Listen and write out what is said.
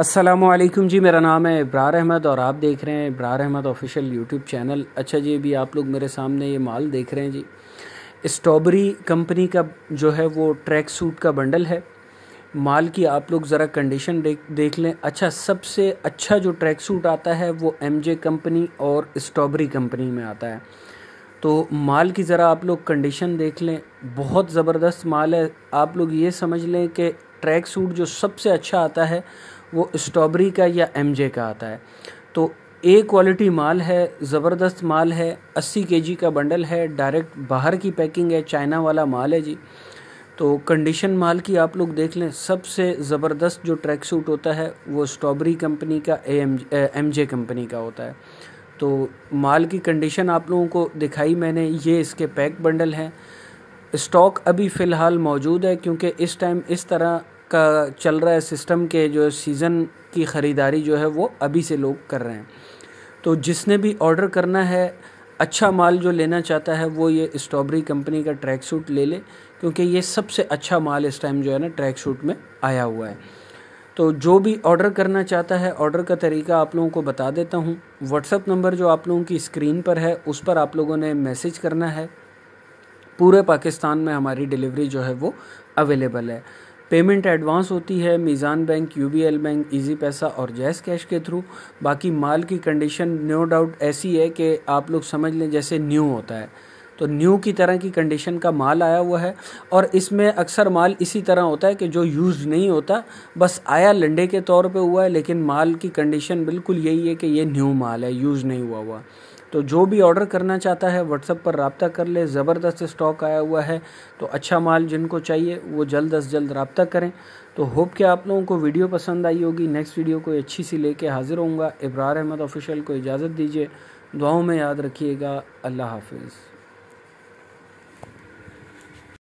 असलम जी मेरा नाम है इब्रार अहमद और आप देख रहे हैं Ibrar Ahmed official YouTube channel अच्छा जी अभी आप लोग मेरे सामने ये माल देख रहे हैं जी स्ट्रॉबेरी कंपनी का जो है वो ट्रैक सूट का बंडल है माल की आप लोग ज़रा कंडीशन देख देख लें अच्छा सबसे अच्छा जो ट्रैक सूट आता है वो एम जे कंपनी और स्ट्रॉबेरी कंपनी में आता है तो माल की ज़रा आप लोग कंडीशन देख लें बहुत ज़बरदस्त माल है आप लोग ये समझ लें कि ट्रैक सूट जो सबसे अच्छा आता है वो स्ट्रॉबेरी का या एम का आता है तो ए क्वालिटी माल है ज़बरदस्त माल है के जी का बंडल है डायरेक्ट बाहर की पैकिंग है चाइना वाला माल है जी तो कंडीशन माल की आप लोग देख लें सबसे ज़बरदस्त जो ट्रैक सूट होता है वो स्ट्रॉबेरी कंपनी का ए एम जे कंपनी का होता है तो माल की कंडीशन आप लोगों को दिखाई मैंने ये इसके पैक बंडल हैं स्टॉक अभी फ़िलहाल मौजूद है क्योंकि इस टाइम इस तरह का चल रहा है सिस्टम के जो सीज़न की ख़रीदारी जो है वो अभी से लोग कर रहे हैं तो जिसने भी ऑर्डर करना है अच्छा माल जो लेना चाहता है वो ये स्ट्रॉबेरी कंपनी का ट्रैक सूट ले ले क्योंकि ये सबसे अच्छा माल इस टाइम जो है ना ट्रैक सूट में आया हुआ है तो जो भी ऑर्डर करना चाहता है ऑर्डर का तरीका आप लोगों को बता देता हूँ व्हाट्सअप नंबर जो आप लोगों की स्क्रीन पर है उस पर आप लोगों ने मैसेज करना है पूरे पाकिस्तान में हमारी डिलीवरी जो है वो अवेलेबल है पेमेंट एडवांस होती है Meezan bank U bank Easypaisa और जैस कैश के थ्रू बाकी माल की कंडीशन नो डाउट ऐसी है कि आप लोग समझ लें जैसे न्यू होता है तो न्यू की तरह की कंडीशन का माल आया हुआ है और इसमें अक्सर माल इसी तरह होता है कि जो यूज़ नहीं होता बस आया लंडे के तौर पे हुआ है लेकिन माल की कंडीशन बिल्कुल यही है कि ये न्यू माल है यूज़ नहीं हुआ हुआ तो जो भी ऑर्डर करना चाहता है व्हाट्सअप पर रबता कर ले ज़बरदस्त स्टॉक आया हुआ है तो अच्छा माल जिनको चाहिए वो जल्द अज जल्द रबता करें तो होप कि आप लोगों को वीडियो पसंद आई होगी नेक्स्ट वीडियो कोई अच्छी सी लेके हाज़िर होऊंगा इब्रार अहमद ऑफिशियल को इजाज़त दीजिए दुआओं में याद रखिएगा अल्लाह हाफिज़